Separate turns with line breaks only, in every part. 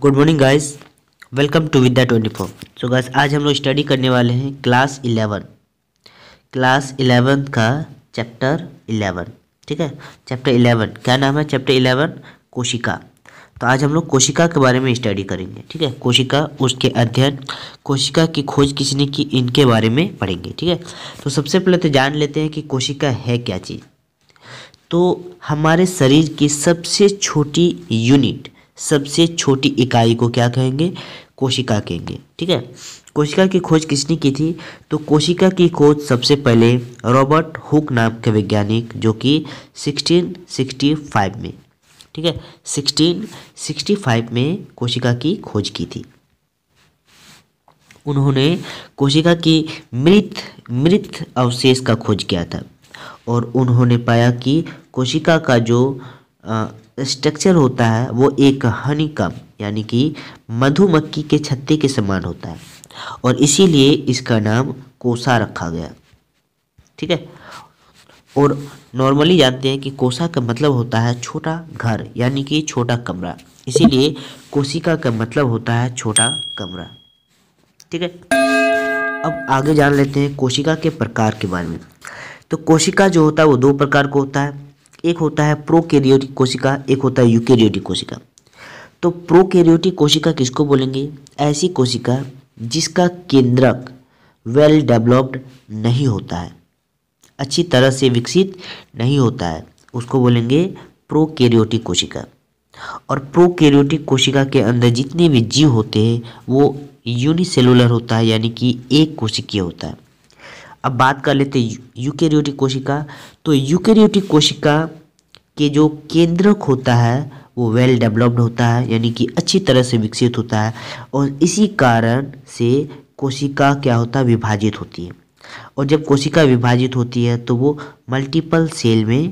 good morning guys welcome to Vidya twenty four so guys आज हम लोग स्टडी करने वाले हैं क्लास इलेवन क्लास इलेवन का चैप्टर इलेवन ठीक है चैप्टर इलेवन क्या नाम है चैप्टर इलेवन कोशिका तो आज हम लोग कोशिका के बारे में स्टडी करेंगे ठीक है कोशिका उसके अध्ययन कोशिका की खोज किसने की इनके बारे में पढ़ेंगे ठीक है तो सबसे पहले तो जान लेते हैं कि कोशिका है क्या चीज़ तो हमारे शरीर की सबसे छोटी यूनिट सबसे छोटी इकाई को क्या कहेंगे कोशिका कहेंगे ठीक है कोशिका की खोज किसने की थी तो कोशिका की खोज सबसे पहले रॉबर्ट हुक नाम के वैज्ञानिक जो कि 1665 में ठीक है 1665 में कोशिका की खोज की थी उन्होंने कोशिका की मृत मृत अवशेष का खोज किया था और उन्होंने पाया कि कोशिका का जो स्ट्रक्चर होता है वो एक हनी कम यानी कि मधुमक्खी के छत्ते के समान होता है और इसीलिए इसका नाम कोसा रखा गया ठीक है और नॉर्मली जानते हैं कि कोसा का मतलब होता है छोटा घर यानी कि छोटा कमरा इसीलिए कोशिका का मतलब होता है छोटा कमरा ठीक है अब आगे जान लेते हैं कोशिका के प्रकार के बारे में तो कोशिका जो होता है वो दो प्रकार को होता है एक होता है प्रोकैरियोटिक कोशिका एक होता है यूकैरियोटिक कोशिका तो प्रोकैरियोटिक कोशिका किसको बोलेंगे ऐसी कोशिका जिसका केंद्रक वेल डेवलप्ड नहीं होता है अच्छी तरह से विकसित नहीं होता है उसको बोलेंगे प्रोकैरियोटिक कोशिका और प्रोकैरियोटिक कोशिका के अंदर जितने भी जीव होते हैं वो यूनिसेलुलर होता है यानी कि एक कोशिकीय होता है अब बात कर लेते हैं यूकेरियोटिक कोशिका तो यूकेरियोटिक कोशिका के जो केंद्रक होता है वो वेल डेवलप्ड होता है यानी कि अच्छी तरह से विकसित होता है और इसी कारण से कोशिका क्या होता है विभाजित होती है और जब कोशिका विभाजित होती है तो वो मल्टीपल सेल में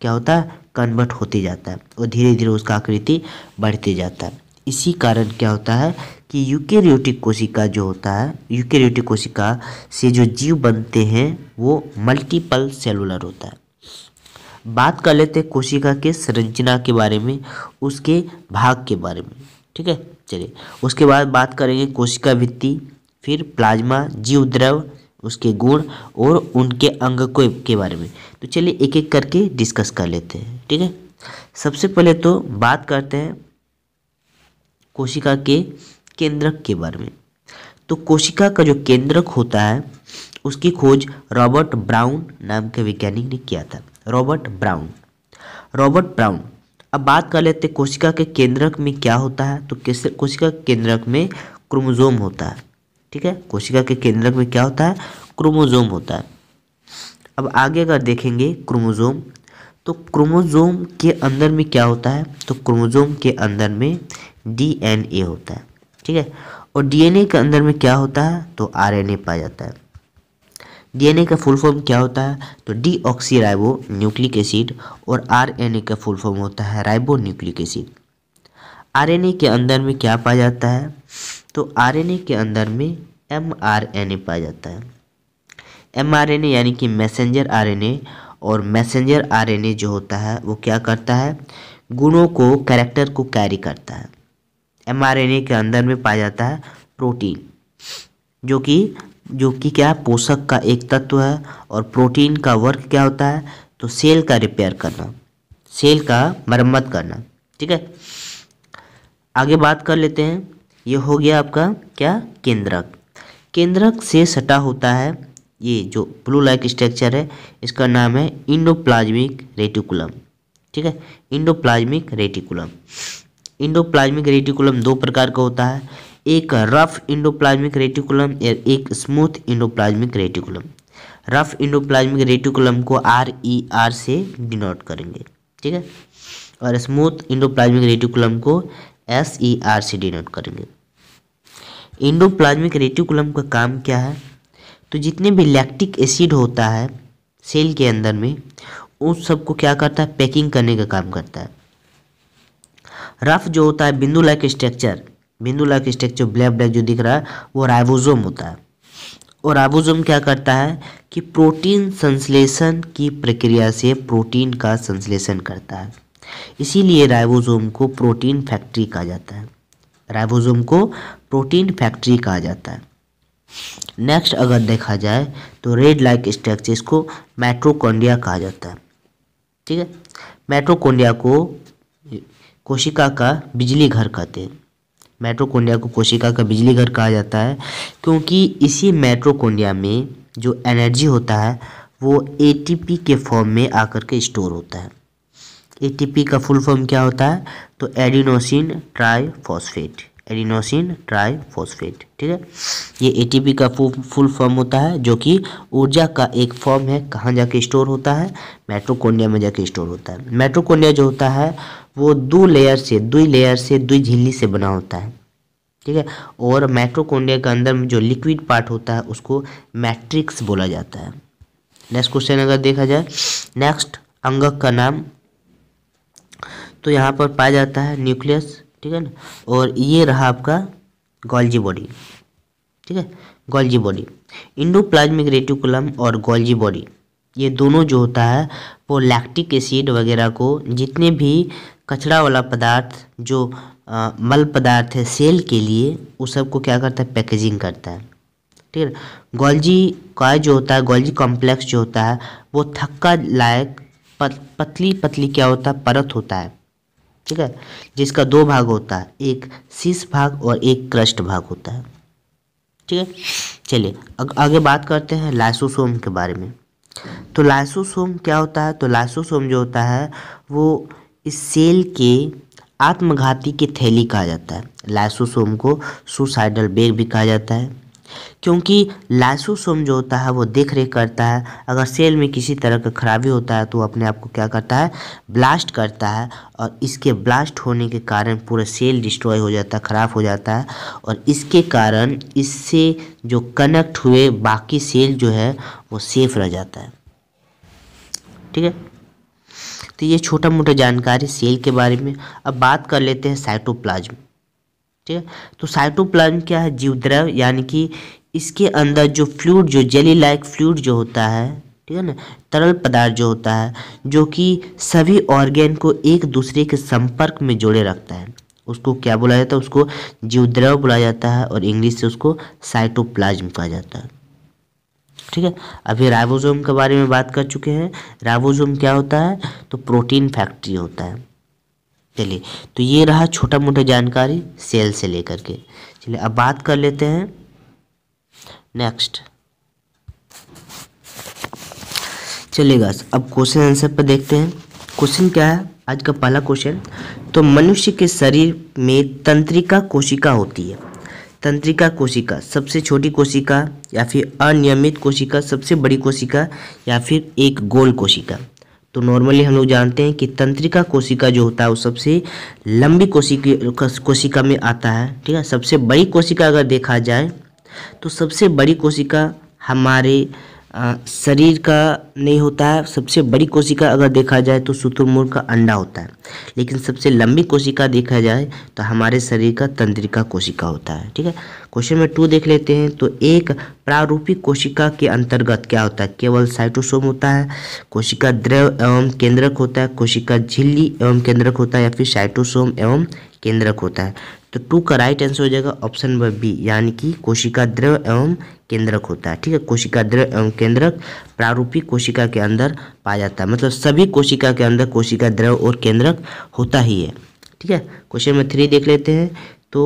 क्या होता है कन्वर्ट होते जाता है और धीरे धीरे उसका आकृति बढ़ते जाता है इसी कारण क्या होता है कि यूकेरियोटिक कोशिका जो होता है यूकेरियोटिक कोशिका से जो जीव बनते हैं वो मल्टीपल सेलुलर होता है बात कर लेते हैं कोशिका के संरचना के बारे में उसके भाग के बारे में ठीक है चलिए उसके बाद बात करेंगे कोशिका भित्ति फिर प्लाज्मा जीव द्रव उसके गुण और उनके अंग को के बारे में तो चलिए एक एक करके डिस्कस कर लेते हैं ठीक है सबसे पहले तो बात करते हैं कोशिका के केंद्रक के बारे में तो कोशिका का जो केंद्रक होता है उसकी खोज रॉबर्ट ब्राउन नाम के वैज्ञानिक ने किया था रॉबर्ट ब्राउन रॉबर्ट ब्राउन अब बात कर लेते कोशिका के केंद्रक में क्या होता है तो कोशिका के केंद्रक में क्रोमोजोम होता है ठीक है कोशिका के केंद्रक में क्या होता है क्रोमोजोम होता है अब आगे अगर देखेंगे क्रोमोजोम तो क्रोमोजोम के अंदर में क्या होता है तो क्रोमोजोम के अंदर में डीएनए होता है ठीक है और डीएनए के अंदर में क्या होता है तो आरएनए पाया जाता है डीएनए का फुल फॉर्म क्या होता है तो डी ऑक्सीराइबो न्यूक्लिक एसिड और आरएनए का फुल फॉर्म होता है राइबो न्यूक्लिक एसिड आरएनए के अंदर में क्या पाया जाता है तो आरएनए के अंदर में एमआरएनए पाया जाता है एमआरएनए यानी कि मैसेंजर आरएनए और मैसेंजर आरएनए जो होता है वो क्या करता है गुणों को कैरेक्टर को कैरी करता है एमआरएनए के अंदर में पाया जाता है प्रोटीन जो कि जो कि क्या पोषक का एक तत्व है और प्रोटीन का वर्क क्या होता है तो सेल का रिपेयर करना सेल का मरम्मत करना ठीक है आगे बात कर लेते हैं ये हो गया आपका क्या केंद्रक केंद्रक से सटा होता है ये जो ब्लू लाइक स्ट्रक्चर है इसका नाम है इंडोप्लाज्मिक रेटिकुलम ठीक है इंडोप्लाज्मिक रेटिकुलम इंडोप्लाज्मिक रेटिकुलम दो प्रकार का होता है एक रफ इंडोप्लाज्मिक रेटिकुलम और एक smooth endoplasmic reticulum rough endoplasmic reticulum को आर ई आर से डिनोट करेंगे ठीक है और स्मूथ इंडोप्लाज्मिक रेटिकुलम को एस ई आर से डिनोट करेंगे इंडोप्लाज्मिक रेटिकुलम का काम क्या है तो जितने भी लैक्टिक एसिड होता है सेल के अंदर में उस सबको क्या करता है पैकिंग करने का काम करता है रफ जो होता है बिंदु लाइक स्ट्रक्चर बिंदु लाइक स्ट्रक्चर ब्लैक ब्लैक जो दिख रहा है वो राइबोसोम होता है और राइबोसोम क्या करता है कि प्रोटीन संश्लेषण की प्रक्रिया से प्रोटीन का संश्लेषण करता है इसीलिए राइबोसोम को प्रोटीन फैक्ट्री कहा जाता है राइबोसोम को प्रोटीन फैक्ट्री कहा जाता है नेक्स्ट अगर देखा जाए तो रेड लाइक स्ट्रक्चर इसको मैट्रोकोंडिया कहा जाता है ठीक है मैट्रोकोंडिया को कोशिका का बिजली घर कहते हैं मेट्रोकोंडिया को कोशिका का बिजली घर कहा जाता है क्योंकि इसी मेट्रोकोंडिया में जो एनर्जी होता है वो एटीपी के फॉर्म में आकर के स्टोर होता है एटीपी का फुल फॉर्म क्या होता है तो एडिनोसिन फॉस्फेट एडिनोसिन ट्राइफॉस्फेट ठीक है ये एटीपी का फुल फॉर्म होता है जो कि ऊर्जा का एक फॉर्म है कहाँ जाके स्टोर होता है मेट्रोकोन्डिया में जाके स्टोर होता है मेट्रोकोन्डिया जो होता है वो दो लेयर से दो लेयर से दो झिल्ली से बना होता है ठीक है और मेट्रोकोन्डिया के अंदर जो लिक्विड पार्ट होता है उसको मैट्रिक्स बोला जाता है नेक्स्ट क्वेश्चन अगर देखा जाए नेक्स्ट अंगक का नाम तो यहाँ पर पाया जाता है न्यूक्लियस ठीक है ना और ये रहा आपका गोल्जी बॉडी ठीक है Golgi body endoplasmic reticulum और गोल्जी बॉडी ये दोनों जो होता है वो लैक्टिक एसिड वगैरह को जितने भी कचरा वाला पदार्थ जो आ, मल पदार्थ है सेल के लिए उस सब को क्या करता है पैकेजिंग करता है ठीक है गोल्जी का जो होता है गोल्जी कॉम्प्लेक्स जो होता है वो थक्का लायक पत, पतली पतली क्या होता है परत होता है ठीक है जिसका दो भाग होता है एक शीश भाग और एक क्रस्ट भाग होता है ठीक है चलिए आगे बात करते हैं लाइसोसोम के बारे में तो लाइसोसोम क्या होता है तो लाइसोसोम जो होता है वो इस सेल के आत्मघाती की थैली कहा जाता है लाइसोसोम को सुसाइडल बेग भी कहा जाता है क्योंकि लाइसोसोम जो होता है वो देख रेख करता है अगर सेल में किसी तरह का खराबी होता है तो अपने आप को क्या करता है ब्लास्ट करता है और इसके ब्लास्ट होने के कारण पूरा सेल डिस्ट्रॉय हो जाता है ख़राब हो जाता है और इसके कारण इससे जो कनेक्ट हुए बाकी सेल जो है वो सेफ रह जाता है ठीक है तो ये छोटा मोटा जानकारी सेल के बारे में अब बात कर लेते हैं साइटोप्लाज्म ठीक है तो साइटोप्लाज्म क्या है जीवद्रव यानी कि इसके अंदर जो फ्लूड जो जेली लाइक फ्लूड जो होता है ठीक है ना तरल पदार्थ जो होता है जो कि सभी ऑर्गेन को एक दूसरे के संपर्क में जोड़े रखता है उसको क्या बोला जाता है उसको जीवद्रव बोला जाता है और इंग्लिश से उसको साइटोप्लाज्म कहा जाता है ठीक है अभी राइबोसोम के बारे में बात कर चुके हैं राइबोसोम क्या होता है तो प्रोटीन फैक्ट्री होता है चलिए तो ये रहा छोटा मोटा जानकारी सेल से लेकर के चलिए अब बात कर लेते हैं नेक्स्ट चलिएगा अब क्वेश्चन आंसर पर देखते हैं क्वेश्चन क्या है आज का पहला क्वेश्चन तो मनुष्य के शरीर में तंत्रिका कोशिका होती है तंत्रिका कोशिका सबसे छोटी कोशिका या फिर अनियमित कोशिका सबसे बड़ी कोशिका या फिर एक गोल कोशिका तो नॉर्मली हम लोग जानते हैं कि तंत्रिका कोशिका जो होता है वो सबसे लंबी कोशिका कोशिका में आता है ठीक है सबसे बड़ी कोशिका अगर देखा जाए तो सबसे बड़ी कोशिका हमारे शरीर का नहीं होता है सबसे बड़ी कोशिका अगर देखा जाए तो शुतुरमुर्ग का अंडा होता है लेकिन सबसे लंबी कोशिका देखा जाए तो हमारे शरीर का तंत्रिका कोशिका होता है ठीक है क्वेश्चन में टू देख लेते हैं तो एक प्रारूपी कोशिका के अंतर्गत क्या होता है केवल साइटोसोम होता है कोशिका द्रव एवं केंद्रक होता है कोशिका झिल्ली एवं केंद्रक होता है या फिर साइटोसोम एवं केंद्रक होता है तो टू का राइट आंसर हो जाएगा ऑप्शन नंबर बी यानी कि कोशिका द्रव एवं केंद्रक होता है ठीक है कोशिका द्रव एवं केंद्रक प्रारूपी कोशिका के अंदर पाया जाता है मतलब सभी कोशिका के अंदर कोशिका द्रव और केंद्रक होता ही है ठीक है क्वेश्चन नंबर थ्री देख लेते हैं तो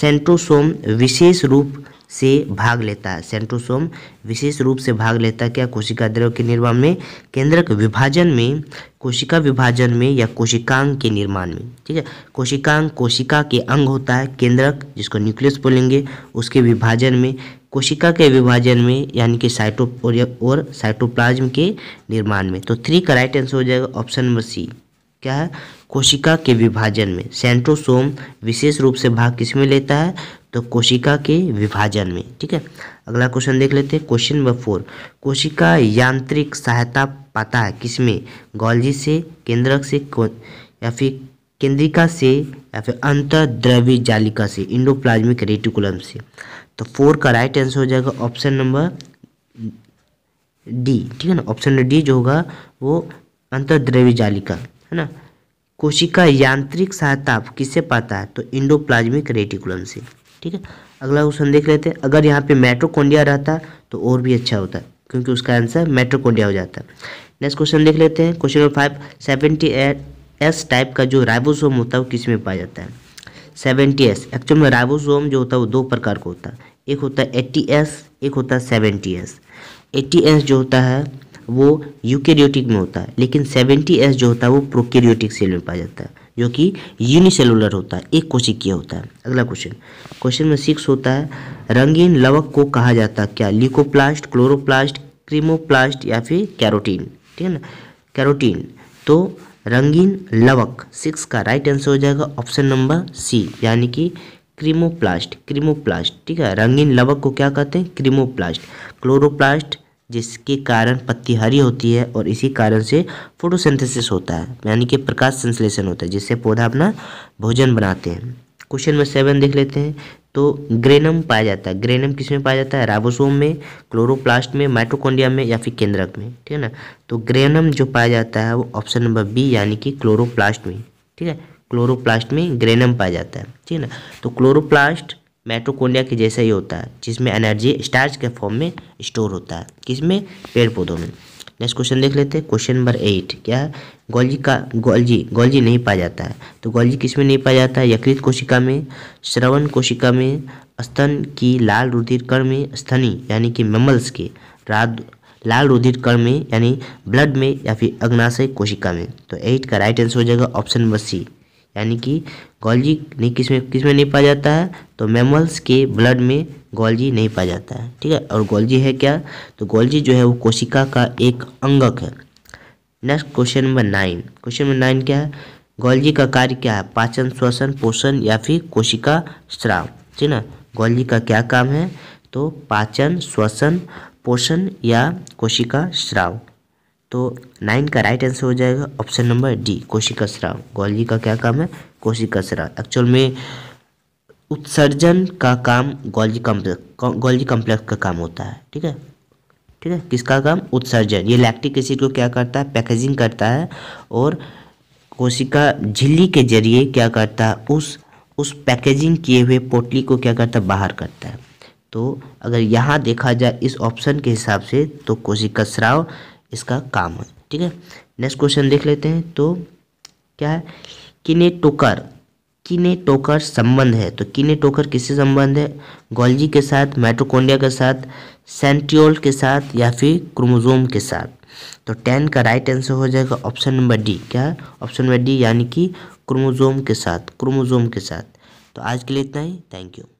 सेंट्रोसोम विशेष रूप से भाग लेता है सेंट्रोसोम विशेष रूप से भाग लेता है क्या कोशिका द्रव के निर्माण में केंद्रक विभाजन में कोशिका विभाजन में या कोशिकांग के निर्माण में ठीक है कोशिकांग कोशिका के अंग होता है केंद्रक जिसको न्यूक्लियस बोलेंगे उसके विभाजन में कोशिका के विभाजन में यानी कि साइटो और साइटोप्लाज्म के निर्माण में तो थ्री का राइट आंसर हो जाएगा ऑप्शन नंबर सी क्या है कोशिका के विभाजन में सेंट्रोसोम विशेष रूप से भाग किस में लेता है तो कोशिका के विभाजन में ठीक है अगला क्वेश्चन देख लेते हैं क्वेश्चन नंबर फोर कोशिका यांत्रिक सहायता पाता है किस में गॉल्जी से केंद्रक से या फिर केंद्रिका से या फिर अंतर्द्रवी जालिका से इंडोप्लाज्मिक रेटिकुलम से तो फोर का राइट आंसर हो जाएगा ऑप्शन नंबर डी ठीक है ना ऑप्शन नंबर डी जो होगा वो अंतर्द्रवी जालिका है ना कोशिका यांत्रिक सहायता किससे पाता है तो इंडोप्लाज्मिक रेटिकुलम से ठीक है अगला क्वेश्चन देख लेते हैं अगर यहाँ पे मेट्रोकोंडिया रहता तो और भी अच्छा होता क्योंकि उसका आंसर मेट्रोकोंडिया हो जाता नेक्स्ट क्वेश्चन देख लेते हैं question number five seventy S type का जो राइबोसोम होता है वो किस में पाया जाता है सेवेंटी एस एक्चुअल में राइबोसोम जो होता है वो दो प्रकार का होता है एक होता है एट्टी एस एक होता है सेवेंटी एस एट्टी एस जो होता है वो यूकेरियोटिक में होता है लेकिन सेवेंटी एस जो होता है वो प्रोकेरियोटिक सेल में पाया जाता है जो कि यूनिसेलुलर होता है एक कोशिकीय होता है अगला क्वेश्चन क्वेश्चन नंबर सिक्स होता है रंगीन लवक को कहा जाता है क्या लिकोप्लास्ट क्लोरोप्लास्ट क्रीमोप्लास्ट या फिर कैरोटीन ठीक है ना कैरोटीन तो रंगीन लवक सिक्स का राइट आंसर हो जाएगा ऑप्शन नंबर सी यानी कि क्रीमोप्लास्ट क्रीमोप्लास्ट ठीक है रंगीन लवक को क्या कहते हैं क्रीमोप्लास्ट क्लोरोप्लास्ट जिसके कारण पत्ती हरी होती है और इसी कारण से फोटोसिंथेसिस होता है यानी कि प्रकाश संश्लेषण होता है जिससे पौधा अपना भोजन बनाते हैं क्वेश्चन नंबर सेवन देख लेते हैं तो ग्रेनम पाया जाता है ग्रेनम किस में पाया जाता है राबोसोम में क्लोरोप्लास्ट में माइट्रोकोंडिया में या फिर केंद्रक में ठीक है ना तो ग्रेनम जो पाया जाता है वो ऑप्शन नंबर बी यानी कि क्लोरोप्लास्ट में ठीक है क्लोरोप्लास्ट में ग्रेनम पाया जाता है ठीक है ना तो क्लोरोप्लास्ट मेट्रोकोनिया के जैसा ही होता है जिसमें एनर्जी स्टार्च के फॉर्म में स्टोर होता है किसमें पेड़ पौधों में नेक्स्ट क्वेश्चन देख लेते हैं क्वेश्चन नंबर एट क्या है गोल्जी का गोल्जी गोल्जी नहीं पाया जाता है तो गोल्जी किस में नहीं पाया जाता है यकृत कोशिका में श्रवण कोशिका में स्तन की लाल रुधिर कण में स्तनी यानी कि मेमल्स के रात लाल रुधिर कण में यानी ब्लड में या फिर अग्नाशय कोशिका में तो एट का राइट आंसर हो जाएगा ऑप्शन नंबर सी यानी कि गोल्जी नहीं किस में किस में नहीं पाया जाता है तो मेमल्स के ब्लड में गोल्जी नहीं पाया जाता है ठीक है और गोल्जी है क्या तो गोल्जी जो है वो कोशिका का एक अंगक है next question number nine question number nine क्या है गोल्जी का कार्य क्या है पाचन श्वसन पोषण या फिर कोशिका श्राव ठीक है गोल्जी का क्या काम है तो पाचन श्वसन पोषण या कोशिका श्राव तो नाइन का राइट आंसर हो जाएगा ऑप्शन नंबर डी कोशी कसरा गोल्जी का क्या काम है कोशी कसरा एक्चुअल में उत्सर्जन का काम गोल्जी कॉम्प्लेक्स गोल्जी कॉम्प्लेक्स का काम होता है ठीक है ठीक है किसका काम उत्सर्जन ये लैक्टिक एसिड को क्या करता है पैकेजिंग करता है और कोशिका झिल्ली के जरिए क्या करता है उस उस पैकेजिंग किए हुए पोटली को क्या करता है बाहर करता है तो अगर यहाँ देखा जाए इस ऑप्शन के हिसाब से तो कोशिका स्राव इसका काम है ठीक है नेक्स्ट क्वेश्चन देख लेते हैं तो क्या है किने टोकर किने टोकर संबंध है तो टोकर किससे संबंध है गोल्जी के साथ माइट्रोकोंडिया के साथ सेंट्रियोल के साथ या फिर क्रोमोजोम के साथ तो टेन का राइट आंसर हो जाएगा ऑप्शन नंबर डी क्या ऑप्शन नंबर डी यानी कि क्रोमोजोम के साथ क्रोमोजोम के साथ तो आज के लिए इतना ही थैंक यू